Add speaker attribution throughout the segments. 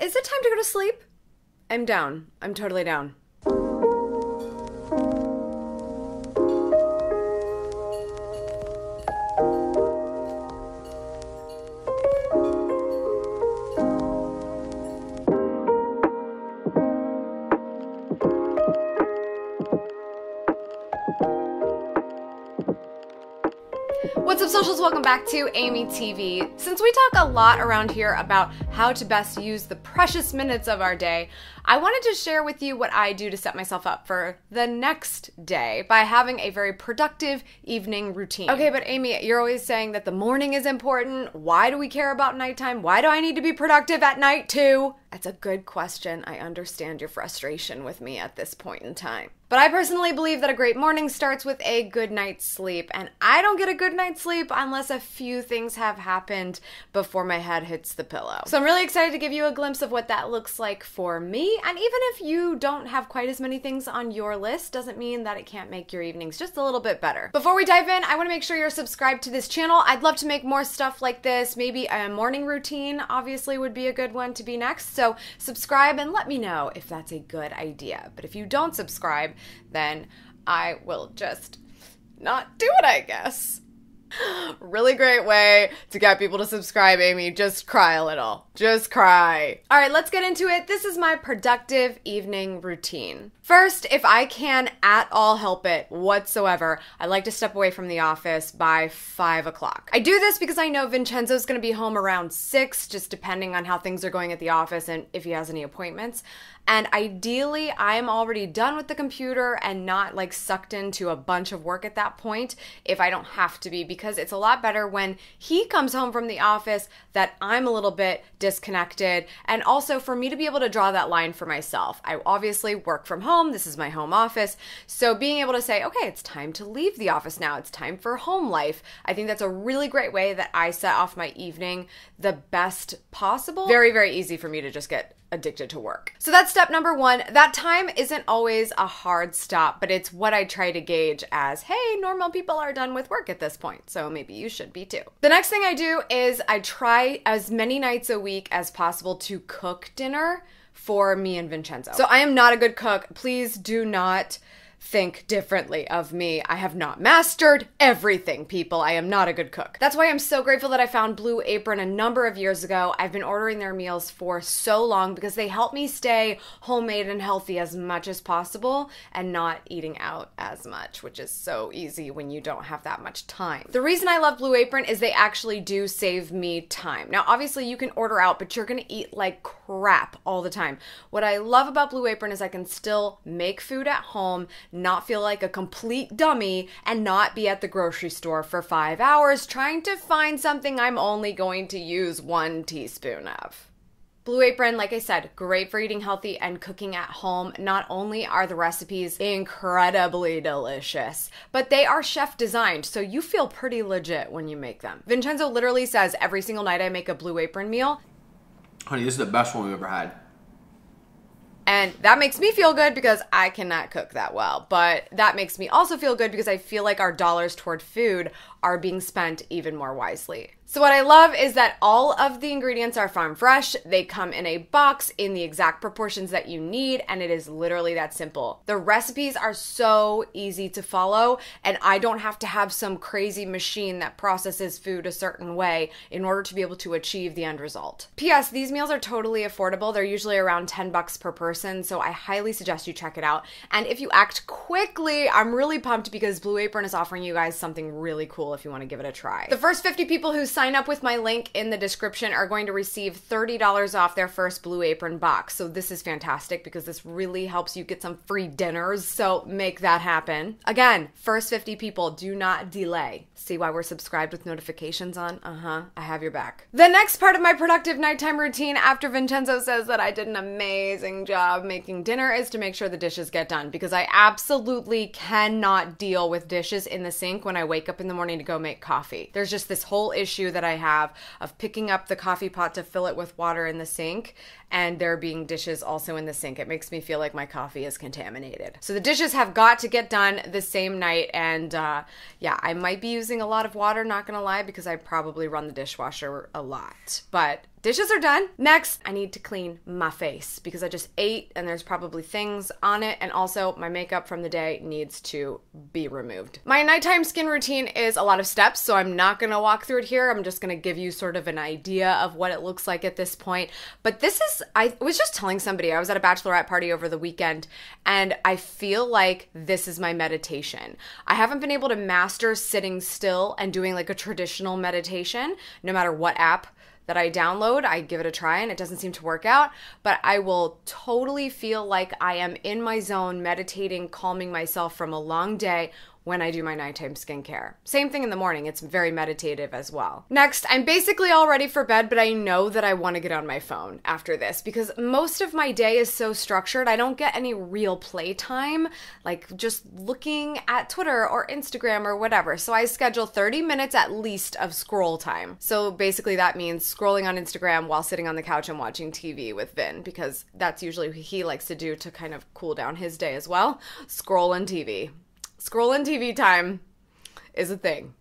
Speaker 1: is it time to go to sleep? I'm down. I'm totally down. up socials welcome back to amy tv since we talk a lot around here about how to best use the precious minutes of our day I wanted to share with you what I do to set myself up for the next day by having a very productive evening routine. Okay, but Amy, you're always saying that the morning is important. Why do we care about nighttime? Why do I need to be productive at night too? That's a good question. I understand your frustration with me at this point in time. But I personally believe that a great morning starts with a good night's sleep, and I don't get a good night's sleep unless a few things have happened before my head hits the pillow. So I'm really excited to give you a glimpse of what that looks like for me and even if you don't have quite as many things on your list, doesn't mean that it can't make your evenings just a little bit better. Before we dive in, I wanna make sure you're subscribed to this channel. I'd love to make more stuff like this. Maybe a morning routine, obviously, would be a good one to be next. So subscribe and let me know if that's a good idea. But if you don't subscribe, then I will just not do it, I guess really great way to get people to subscribe, Amy. Just cry a little. Just cry. All right, let's get into it. This is my productive evening routine. First, if I can at all help it whatsoever, I like to step away from the office by five o'clock. I do this because I know Vincenzo's gonna be home around six, just depending on how things are going at the office and if he has any appointments. And ideally, I'm already done with the computer and not like sucked into a bunch of work at that point if I don't have to be, because it's a lot better when he comes home from the office that I'm a little bit disconnected. And also for me to be able to draw that line for myself. I obviously work from home, this is my home office. So being able to say, okay, it's time to leave the office now, it's time for home life. I think that's a really great way that I set off my evening the best possible. Very, very easy for me to just get addicted to work. So that's step number one. That time isn't always a hard stop, but it's what I try to gauge as hey, normal people are done with work at this point, so maybe you should be too. The next thing I do is I try as many nights a week as possible to cook dinner for me and Vincenzo. So I am not a good cook. Please do not think differently of me. I have not mastered everything, people. I am not a good cook. That's why I'm so grateful that I found Blue Apron a number of years ago. I've been ordering their meals for so long because they help me stay homemade and healthy as much as possible and not eating out as much, which is so easy when you don't have that much time. The reason I love Blue Apron is they actually do save me time. Now, obviously, you can order out, but you're gonna eat like crap all the time. What I love about Blue Apron is I can still make food at home not feel like a complete dummy, and not be at the grocery store for five hours trying to find something I'm only going to use one teaspoon of. Blue Apron, like I said, great for eating healthy and cooking at home. Not only are the recipes incredibly delicious, but they are chef designed, so you feel pretty legit when you make them. Vincenzo literally says every single night I make a Blue Apron meal. Honey, this is the best one we've ever had. And that makes me feel good because I cannot cook that well. But that makes me also feel good because I feel like our dollars toward food are being spent even more wisely. So, what I love is that all of the ingredients are farm fresh. They come in a box in the exact proportions that you need, and it is literally that simple. The recipes are so easy to follow, and I don't have to have some crazy machine that processes food a certain way in order to be able to achieve the end result. P.S. These meals are totally affordable. They're usually around 10 bucks per person, so I highly suggest you check it out. And if you act quickly, I'm really pumped because Blue Apron is offering you guys something really cool if you want to give it a try. The first 50 people who sign up with my link in the description are going to receive $30 off their first Blue Apron box. So this is fantastic because this really helps you get some free dinners. So make that happen. Again, first 50 people, do not delay. See why we're subscribed with notifications on? Uh huh. I have your back. The next part of my productive nighttime routine after Vincenzo says that I did an amazing job making dinner is to make sure the dishes get done because I absolutely cannot deal with dishes in the sink when I wake up in the morning to go make coffee. There's just this whole issue that I have of picking up the coffee pot to fill it with water in the sink and there being dishes also in the sink. It makes me feel like my coffee is contaminated. So the dishes have got to get done the same night. And uh, yeah, I might be using a lot of water, not gonna lie, because I probably run the dishwasher a lot. But Dishes are done. Next, I need to clean my face because I just ate and there's probably things on it. And also, my makeup from the day needs to be removed. My nighttime skin routine is a lot of steps, so I'm not gonna walk through it here. I'm just gonna give you sort of an idea of what it looks like at this point. But this is, I was just telling somebody, I was at a bachelorette party over the weekend, and I feel like this is my meditation. I haven't been able to master sitting still and doing like a traditional meditation, no matter what app that I download. I give it a try and it doesn't seem to work out, but I will totally feel like I am in my zone, meditating, calming myself from a long day when I do my nighttime skincare. Same thing in the morning, it's very meditative as well. Next, I'm basically all ready for bed, but I know that I want to get on my phone after this because most of my day is so structured. I don't get any real playtime, like just looking at Twitter or Instagram or whatever. So I schedule 30 minutes at least of scroll time. So basically, that means scrolling on Instagram while sitting on the couch and watching TV with Vin because that's usually what he likes to do to kind of cool down his day as well. Scroll on TV. Scrolling TV time is a thing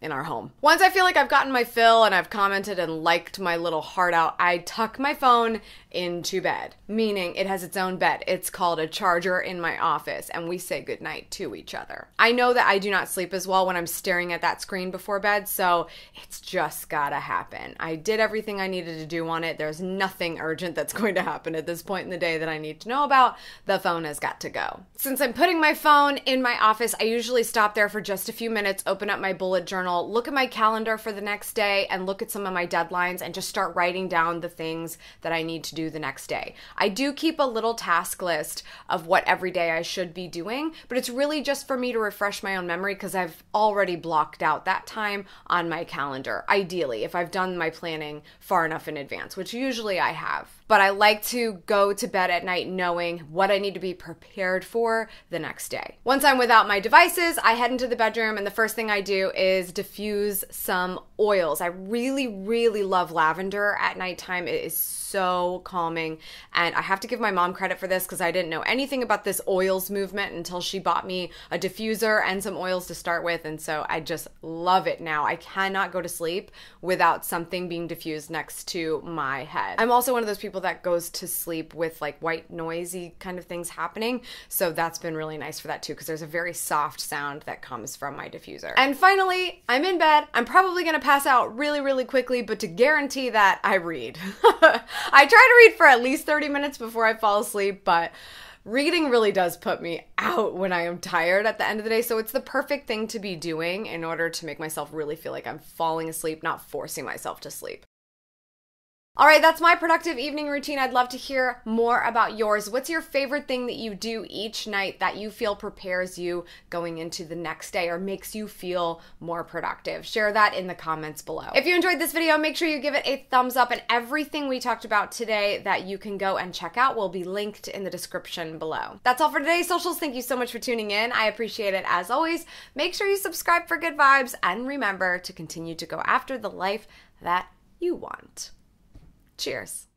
Speaker 1: in our home. Once I feel like I've gotten my fill and I've commented and liked my little heart out, I tuck my phone into bed, meaning it has its own bed. It's called a charger in my office, and we say goodnight to each other. I know that I do not sleep as well when I'm staring at that screen before bed, so it's just gotta happen. I did everything I needed to do on it. There's nothing urgent that's going to happen at this point in the day that I need to know about. The phone has got to go. Since I'm putting my phone in my office, I usually stop there for just a few minutes, open up my bullet journal journal, look at my calendar for the next day, and look at some of my deadlines and just start writing down the things that I need to do the next day. I do keep a little task list of what every day I should be doing, but it's really just for me to refresh my own memory because I've already blocked out that time on my calendar, ideally, if I've done my planning far enough in advance, which usually I have but I like to go to bed at night knowing what I need to be prepared for the next day. Once I'm without my devices, I head into the bedroom and the first thing I do is diffuse some oils. I really, really love lavender at nighttime. It is so calming. And I have to give my mom credit for this because I didn't know anything about this oils movement until she bought me a diffuser and some oils to start with. And so I just love it now. I cannot go to sleep without something being diffused next to my head. I'm also one of those people people that goes to sleep with like white noisy kind of things happening. So that's been really nice for that too because there's a very soft sound that comes from my diffuser. And finally, I'm in bed. I'm probably going to pass out really, really quickly, but to guarantee that, I read. I try to read for at least 30 minutes before I fall asleep, but reading really does put me out when I am tired at the end of the day. So it's the perfect thing to be doing in order to make myself really feel like I'm falling asleep, not forcing myself to sleep. All right, that's my productive evening routine. I'd love to hear more about yours. What's your favorite thing that you do each night that you feel prepares you going into the next day or makes you feel more productive? Share that in the comments below. If you enjoyed this video, make sure you give it a thumbs up, and everything we talked about today that you can go and check out will be linked in the description below. That's all for today, socials. Thank you so much for tuning in. I appreciate it as always. Make sure you subscribe for good vibes and remember to continue to go after the life that you want. Cheers.